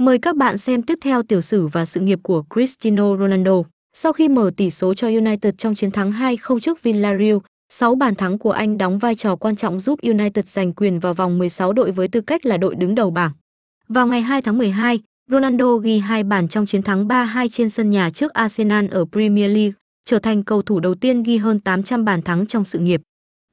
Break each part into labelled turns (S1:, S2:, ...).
S1: Mời các bạn xem tiếp theo tiểu sử và sự nghiệp của Cristiano Ronaldo. Sau khi mở tỷ số cho United trong chiến thắng 2-0 trước Villarreal, 6 bàn thắng của anh đóng vai trò quan trọng giúp United giành quyền vào vòng 16 đội với tư cách là đội đứng đầu bảng. Vào ngày 2 tháng 12, Ronaldo ghi hai bàn trong chiến thắng 3-2 trên sân nhà trước Arsenal ở Premier League, trở thành cầu thủ đầu tiên ghi hơn 800 bàn thắng trong sự nghiệp.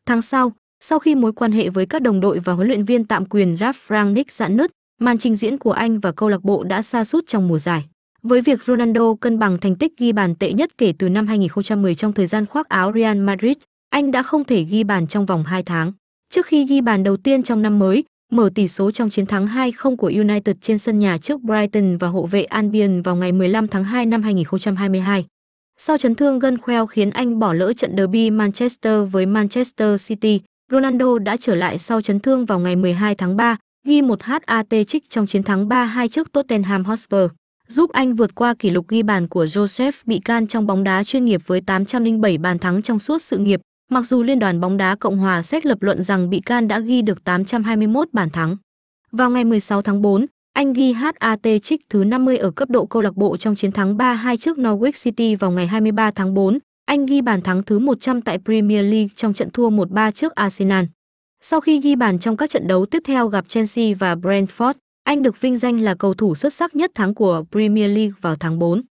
S1: Tháng sau, sau khi mối quan hệ với các đồng đội và huấn luyện viên tạm quyền Ralf Rangnick giãn nứt, màn trình diễn của anh và câu lạc bộ đã xa sút trong mùa giải. Với việc Ronaldo cân bằng thành tích ghi bàn tệ nhất kể từ năm 2010 trong thời gian khoác áo Real Madrid, anh đã không thể ghi bàn trong vòng 2 tháng. Trước khi ghi bàn đầu tiên trong năm mới, mở tỷ số trong chiến thắng 2-0 của United trên sân nhà trước Brighton và hộ vệ Albion vào ngày 15 tháng 2 năm 2022. Sau chấn thương gân khoeo khiến anh bỏ lỡ trận derby Manchester với Manchester City, Ronaldo đã trở lại sau chấn thương vào ngày 12 tháng 3 ghi một HAT trích trong chiến thắng 3-2 trước Tottenham Hotspur, giúp Anh vượt qua kỷ lục ghi bàn của Joseph Bị Can trong bóng đá chuyên nghiệp với 807 bàn thắng trong suốt sự nghiệp, mặc dù Liên đoàn bóng đá Cộng hòa Séc lập luận rằng Bị Can đã ghi được 821 bàn thắng. Vào ngày 16 tháng 4, anh ghi HAT trích thứ 50 ở cấp độ câu lạc bộ trong chiến thắng 3-2 trước Norwich City vào ngày 23 tháng 4. Anh ghi bàn thắng thứ 100 tại Premier League trong trận thua 1-3 trước Arsenal. Sau khi ghi bàn trong các trận đấu tiếp theo gặp Chelsea và Brentford, anh được vinh danh là cầu thủ xuất sắc nhất tháng của Premier League vào tháng 4.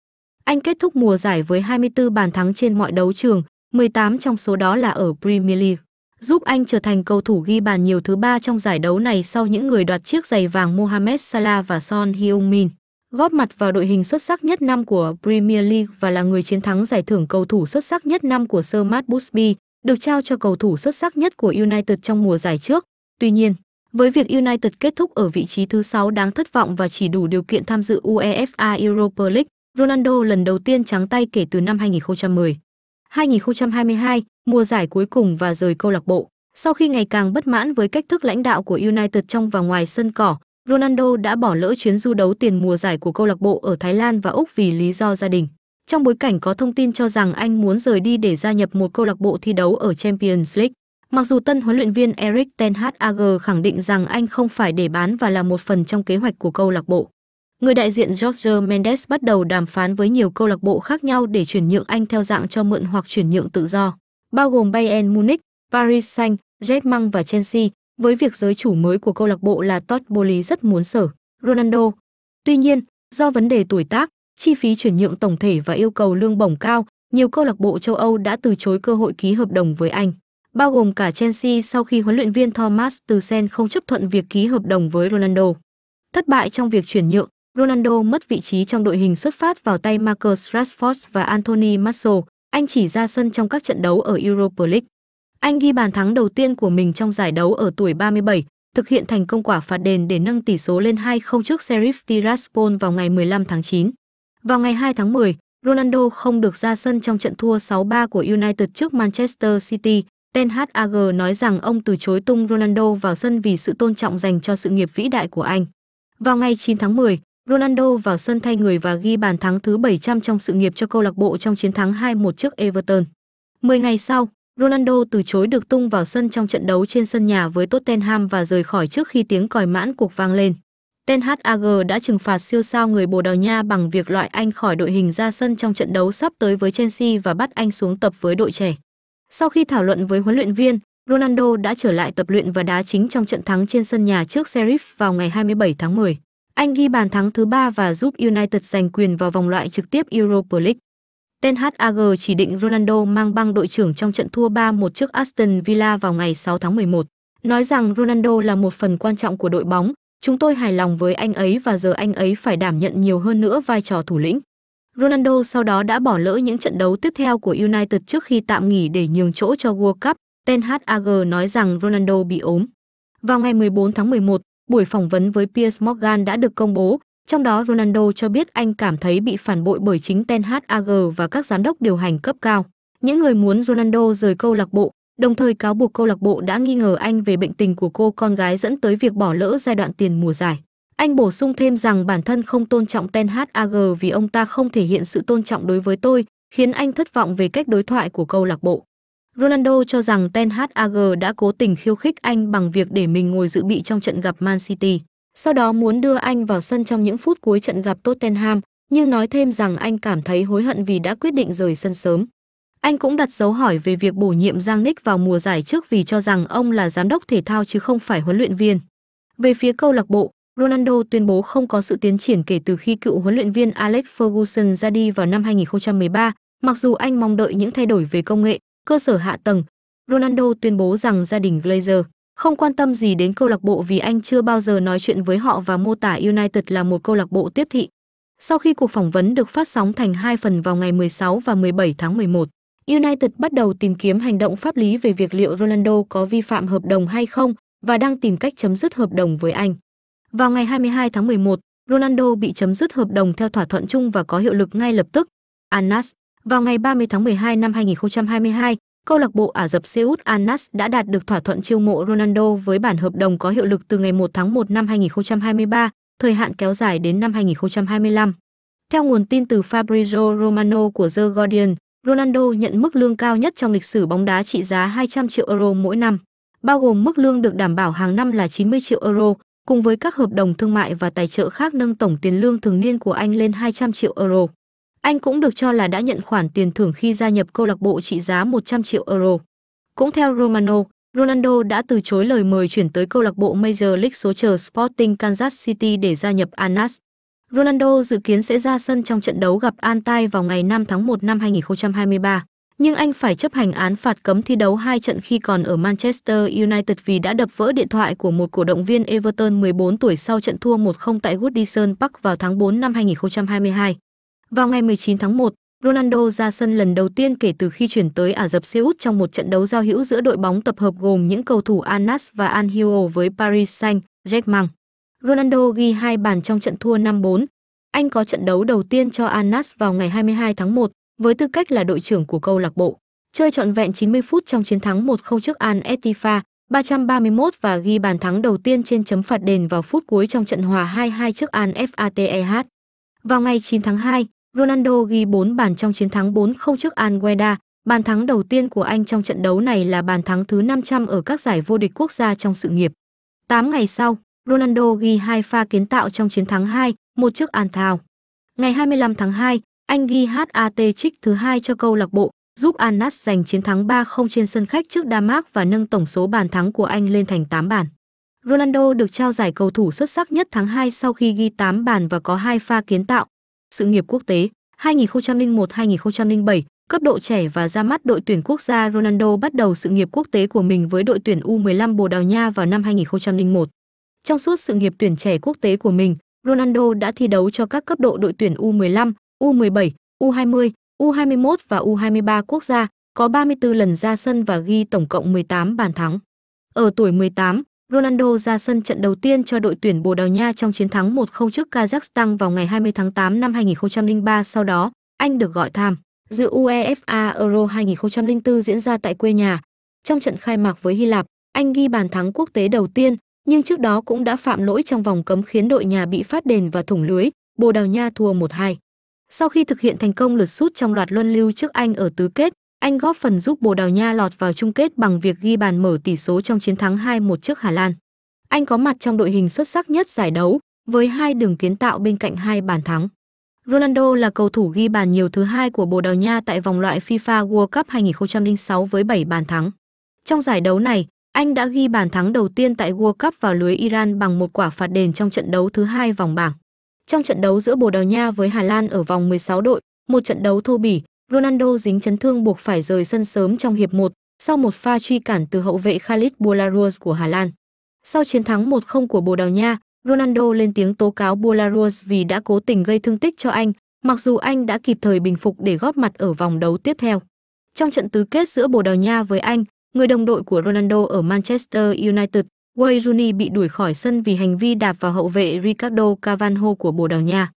S1: Anh kết thúc mùa giải với 24 bàn thắng trên mọi đấu trường, 18 trong số đó là ở Premier League, giúp anh trở thành cầu thủ ghi bàn nhiều thứ ba trong giải đấu này sau những người đoạt chiếc giày vàng Mohamed Salah và Son Heung-min, góp mặt vào đội hình xuất sắc nhất năm của Premier League và là người chiến thắng giải thưởng cầu thủ xuất sắc nhất năm của Sir Matt Busby, được trao cho cầu thủ xuất sắc nhất của United trong mùa giải trước. Tuy nhiên, với việc United kết thúc ở vị trí thứ 6 đáng thất vọng và chỉ đủ điều kiện tham dự UEFA Europa League, Ronaldo lần đầu tiên trắng tay kể từ năm 2010. 2022, mùa giải cuối cùng và rời câu lạc bộ. Sau khi ngày càng bất mãn với cách thức lãnh đạo của United trong và ngoài sân cỏ, Ronaldo đã bỏ lỡ chuyến du đấu tiền mùa giải của câu lạc bộ ở Thái Lan và Úc vì lý do gia đình. Trong bối cảnh có thông tin cho rằng anh muốn rời đi để gia nhập một câu lạc bộ thi đấu ở Champions League, mặc dù tân huấn luyện viên Erik ten Hag khẳng định rằng anh không phải để bán và là một phần trong kế hoạch của câu lạc bộ. Người đại diện George Mendes bắt đầu đàm phán với nhiều câu lạc bộ khác nhau để chuyển nhượng anh theo dạng cho mượn hoặc chuyển nhượng tự do, bao gồm Bayern Munich, Paris Saint-Germain và Chelsea, với việc giới chủ mới của câu lạc bộ là Todd Bowley rất muốn sở Ronaldo. Tuy nhiên, do vấn đề tuổi tác, chi phí chuyển nhượng tổng thể và yêu cầu lương bổng cao, nhiều câu lạc bộ châu Âu đã từ chối cơ hội ký hợp đồng với anh, bao gồm cả Chelsea sau khi huấn luyện viên Thomas Tuchel không chấp thuận việc ký hợp đồng với Ronaldo. Thất bại trong việc chuyển nhượng, Ronaldo mất vị trí trong đội hình xuất phát vào tay Marcus Rashford và Anthony Martial, anh chỉ ra sân trong các trận đấu ở Europa League. Anh ghi bàn thắng đầu tiên của mình trong giải đấu ở tuổi 37, thực hiện thành công quả phạt đền để nâng tỷ số lên 2-0 trước Sheriff Tiraspol vào ngày 15 tháng 9. Vào ngày 2 tháng 10, Ronaldo không được ra sân trong trận thua 6-3 của United trước Manchester City. Ten Hag nói rằng ông từ chối tung Ronaldo vào sân vì sự tôn trọng dành cho sự nghiệp vĩ đại của anh. Vào ngày 9 tháng 10, Ronaldo vào sân thay người và ghi bàn thắng thứ 700 trong sự nghiệp cho câu lạc bộ trong chiến thắng 2-1 trước Everton. 10 ngày sau, Ronaldo từ chối được tung vào sân trong trận đấu trên sân nhà với Tottenham và rời khỏi trước khi tiếng còi mãn cuộc vang lên. Tên HAG đã trừng phạt siêu sao người Bồ Đào Nha bằng việc loại anh khỏi đội hình ra sân trong trận đấu sắp tới với Chelsea và bắt anh xuống tập với đội trẻ. Sau khi thảo luận với huấn luyện viên, Ronaldo đã trở lại tập luyện và đá chính trong trận thắng trên sân nhà trước Sheriff vào ngày 27 tháng 10. Anh ghi bàn thắng thứ ba và giúp United giành quyền vào vòng loại trực tiếp Europa League. Tên HAG chỉ định Ronaldo mang băng đội trưởng trong trận thua 3-1 trước Aston Villa vào ngày 6 tháng 11, nói rằng Ronaldo là một phần quan trọng của đội bóng Chúng tôi hài lòng với anh ấy và giờ anh ấy phải đảm nhận nhiều hơn nữa vai trò thủ lĩnh. Ronaldo sau đó đã bỏ lỡ những trận đấu tiếp theo của United trước khi tạm nghỉ để nhường chỗ cho World Cup. Ten Hag nói rằng Ronaldo bị ốm. Vào ngày 14 tháng 11, buổi phỏng vấn với Piers Morgan đã được công bố, trong đó Ronaldo cho biết anh cảm thấy bị phản bội bởi chính Ten Hag và các giám đốc điều hành cấp cao. Những người muốn Ronaldo rời câu lạc bộ đồng thời cáo buộc câu lạc bộ đã nghi ngờ anh về bệnh tình của cô con gái dẫn tới việc bỏ lỡ giai đoạn tiền mùa giải. Anh bổ sung thêm rằng bản thân không tôn trọng Ten Hag vì ông ta không thể hiện sự tôn trọng đối với tôi, khiến anh thất vọng về cách đối thoại của câu lạc bộ. Ronaldo cho rằng Ten Hag đã cố tình khiêu khích anh bằng việc để mình ngồi dự bị trong trận gặp Man City, sau đó muốn đưa anh vào sân trong những phút cuối trận gặp Tottenham, nhưng nói thêm rằng anh cảm thấy hối hận vì đã quyết định rời sân sớm. Anh cũng đặt dấu hỏi về việc bổ nhiệm Giang Nick vào mùa giải trước vì cho rằng ông là giám đốc thể thao chứ không phải huấn luyện viên. Về phía câu lạc bộ, Ronaldo tuyên bố không có sự tiến triển kể từ khi cựu huấn luyện viên Alex Ferguson ra đi vào năm 2013, mặc dù anh mong đợi những thay đổi về công nghệ, cơ sở hạ tầng. Ronaldo tuyên bố rằng gia đình Glazer không quan tâm gì đến câu lạc bộ vì anh chưa bao giờ nói chuyện với họ và mô tả United là một câu lạc bộ tiếp thị. Sau khi cuộc phỏng vấn được phát sóng thành hai phần vào ngày 16 và 17 tháng 11, United bắt đầu tìm kiếm hành động pháp lý về việc liệu Ronaldo có vi phạm hợp đồng hay không và đang tìm cách chấm dứt hợp đồng với anh. Vào ngày 22 tháng 11, Ronaldo bị chấm dứt hợp đồng theo thỏa thuận chung và có hiệu lực ngay lập tức. Anas, vào ngày 30 tháng 12 năm 2022, câu lạc bộ Ả Rập Xê Út Anas đã đạt được thỏa thuận chiêu mộ Ronaldo với bản hợp đồng có hiệu lực từ ngày 1 tháng 1 năm 2023, thời hạn kéo dài đến năm 2025. Theo nguồn tin từ Fabrizio Romano của The Guardian, Ronaldo nhận mức lương cao nhất trong lịch sử bóng đá trị giá 200 triệu euro mỗi năm, bao gồm mức lương được đảm bảo hàng năm là 90 triệu euro, cùng với các hợp đồng thương mại và tài trợ khác nâng tổng tiền lương thường niên của anh lên 200 triệu euro. Anh cũng được cho là đã nhận khoản tiền thưởng khi gia nhập câu lạc bộ trị giá 100 triệu euro. Cũng theo Romano, Ronaldo đã từ chối lời mời chuyển tới câu lạc bộ Major League số chờ Sporting Kansas City để gia nhập Anas. Ronaldo dự kiến sẽ ra sân trong trận đấu gặp Antai vào ngày 5 tháng 1 năm 2023, nhưng anh phải chấp hành án phạt cấm thi đấu hai trận khi còn ở Manchester United vì đã đập vỡ điện thoại của một cổ động viên Everton 14 tuổi sau trận thua 1-0 tại Goodison Park vào tháng 4 năm 2022. Vào ngày 19 tháng 1, Ronaldo ra sân lần đầu tiên kể từ khi chuyển tới Ả Rập Xê Út trong một trận đấu giao hữu giữa đội bóng tập hợp gồm những cầu thủ Anas và Anhio với Paris Saint-Germain. Ronaldo ghi hai bàn trong trận thua 5-4. Anh có trận đấu đầu tiên cho Anas vào ngày 22 tháng 1 với tư cách là đội trưởng của câu lạc bộ. Chơi trọn vẹn 90 phút trong chiến thắng 1-0 trước Al Ettifa 331 và ghi bàn thắng đầu tiên trên chấm phạt đền vào phút cuối trong trận hòa 2-2 trước Al FATEH. Vào ngày 9 tháng 2, Ronaldo ghi 4 bàn trong chiến thắng 4-0 trước Al Weda. Bàn thắng đầu tiên của anh trong trận đấu này là bàn thắng thứ 500 ở các giải vô địch quốc gia trong sự nghiệp. 8 ngày sau, Ronaldo ghi hai pha kiến tạo trong chiến thắng 2, một trước An Thao. Ngày 25 tháng 2, anh ghi HAT trích thứ hai cho câu lạc bộ, giúp An Nas giành chiến thắng 3-0 trên sân khách trước Damark và nâng tổng số bàn thắng của anh lên thành 8 bàn. Ronaldo được trao giải cầu thủ xuất sắc nhất tháng 2 sau khi ghi 8 bàn và có hai pha kiến tạo. Sự nghiệp quốc tế 2001-2007, cấp độ trẻ và ra mắt đội tuyển quốc gia Ronaldo bắt đầu sự nghiệp quốc tế của mình với đội tuyển U15 Bồ Đào Nha vào năm 2001. Trong suốt sự nghiệp tuyển trẻ quốc tế của mình, Ronaldo đã thi đấu cho các cấp độ đội tuyển U15, U17, U20, U21 và U23 quốc gia, có 34 lần ra sân và ghi tổng cộng 18 bàn thắng. Ở tuổi 18, Ronaldo ra sân trận đầu tiên cho đội tuyển Bồ Đào Nha trong chiến thắng 1-0 trước Kazakhstan vào ngày 20 tháng 8 năm 2003, sau đó anh được gọi tham dự UEFA Euro 2004 diễn ra tại quê nhà. Trong trận khai mạc với Hy Lạp, anh ghi bàn thắng quốc tế đầu tiên, nhưng trước đó cũng đã phạm lỗi trong vòng cấm khiến đội nhà bị phát đền và thủng lưới, Bồ Đào Nha thua 1-2. Sau khi thực hiện thành công lượt sút trong loạt luân lưu trước Anh ở tứ kết, anh góp phần giúp Bồ Đào Nha lọt vào chung kết bằng việc ghi bàn mở tỷ số trong chiến thắng 2-1 trước Hà Lan. Anh có mặt trong đội hình xuất sắc nhất giải đấu với hai đường kiến tạo bên cạnh hai bàn thắng. Ronaldo là cầu thủ ghi bàn nhiều thứ hai của Bồ Đào Nha tại vòng loại FIFA World Cup 2006 với 7 bàn thắng. Trong giải đấu này, anh đã ghi bàn thắng đầu tiên tại World Cup vào lưới Iran bằng một quả phạt đền trong trận đấu thứ hai vòng bảng. Trong trận đấu giữa Bồ Đào Nha với Hà Lan ở vòng 16 đội, một trận đấu thô bỉ, Ronaldo dính chấn thương buộc phải rời sân sớm trong hiệp 1 sau một pha truy cản từ hậu vệ Khalid Boularus của Hà Lan. Sau chiến thắng 1-0 của Bồ Đào Nha, Ronaldo lên tiếng tố cáo Boularus vì đã cố tình gây thương tích cho anh, mặc dù anh đã kịp thời bình phục để góp mặt ở vòng đấu tiếp theo. Trong trận tứ kết giữa Bồ Đào Nha với Anh, người đồng đội của Ronaldo ở Manchester United, Wayne Rooney bị đuổi khỏi sân vì hành vi đạp vào hậu vệ Ricardo Cavanho của Bồ Đào Nha.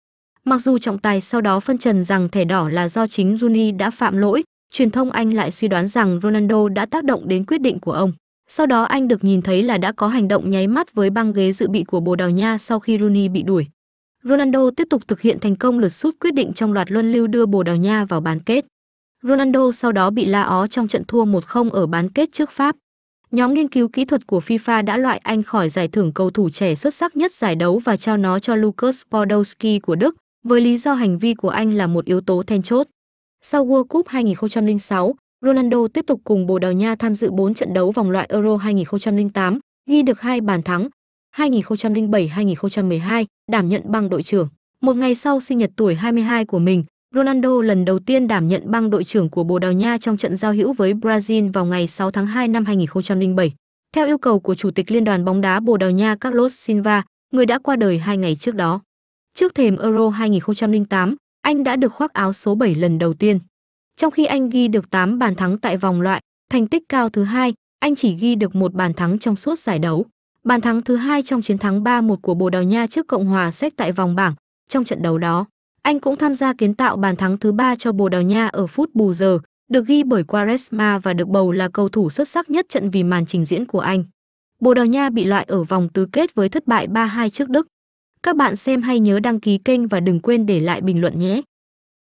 S1: Mặc dù trọng tài sau đó phân trần rằng thẻ đỏ là do chính Rooney đã phạm lỗi, truyền thông Anh lại suy đoán rằng Ronaldo đã tác động đến quyết định của ông. Sau đó anh được nhìn thấy là đã có hành động nháy mắt với băng ghế dự bị của Bồ Đào Nha sau khi Rooney bị đuổi. Ronaldo tiếp tục thực hiện thành công lượt sút quyết định trong loạt luân lưu đưa Bồ Đào Nha vào bán kết. Ronaldo sau đó bị la ó trong trận thua 1-0 ở bán kết trước Pháp. Nhóm nghiên cứu kỹ thuật của FIFA đã loại anh khỏi giải thưởng cầu thủ trẻ xuất sắc nhất giải đấu và trao nó cho Lukas Podolski của Đức, với lý do hành vi của anh là một yếu tố then chốt. Sau World Cup 2006, Ronaldo tiếp tục cùng Bồ Đào Nha tham dự 4 trận đấu vòng loại Euro 2008, ghi được 2 bàn thắng. 2007-2012, đảm nhận băng đội trưởng. Một ngày sau sinh nhật tuổi 22 của mình, Ronaldo lần đầu tiên đảm nhận băng đội trưởng của Bồ Đào Nha trong trận giao hữu với Brazil vào ngày 6 tháng 2 năm 2007. Theo yêu cầu của Chủ tịch Liên đoàn bóng đá Bồ Đào Nha Carlos Silva, người đã qua đời hai ngày trước đó. Trước thềm Euro 2008, anh đã được khoác áo số 7 lần đầu tiên. Trong khi anh ghi được 8 bàn thắng tại vòng loại, thành tích cao thứ hai, anh chỉ ghi được một bàn thắng trong suốt giải đấu. Bàn thắng thứ hai trong chiến thắng 3-1 của Bồ Đào Nha trước Cộng hòa Séc tại vòng bảng, trong trận đấu đó. Anh cũng tham gia kiến tạo bàn thắng thứ ba cho Bồ Đào Nha ở phút bù giờ, được ghi bởi Quaresma và được bầu là cầu thủ xuất sắc nhất trận vì màn trình diễn của anh. Bồ Đào Nha bị loại ở vòng tứ kết với thất bại 3-2 trước Đức. Các bạn xem hay nhớ đăng ký kênh và đừng quên để lại bình luận nhé.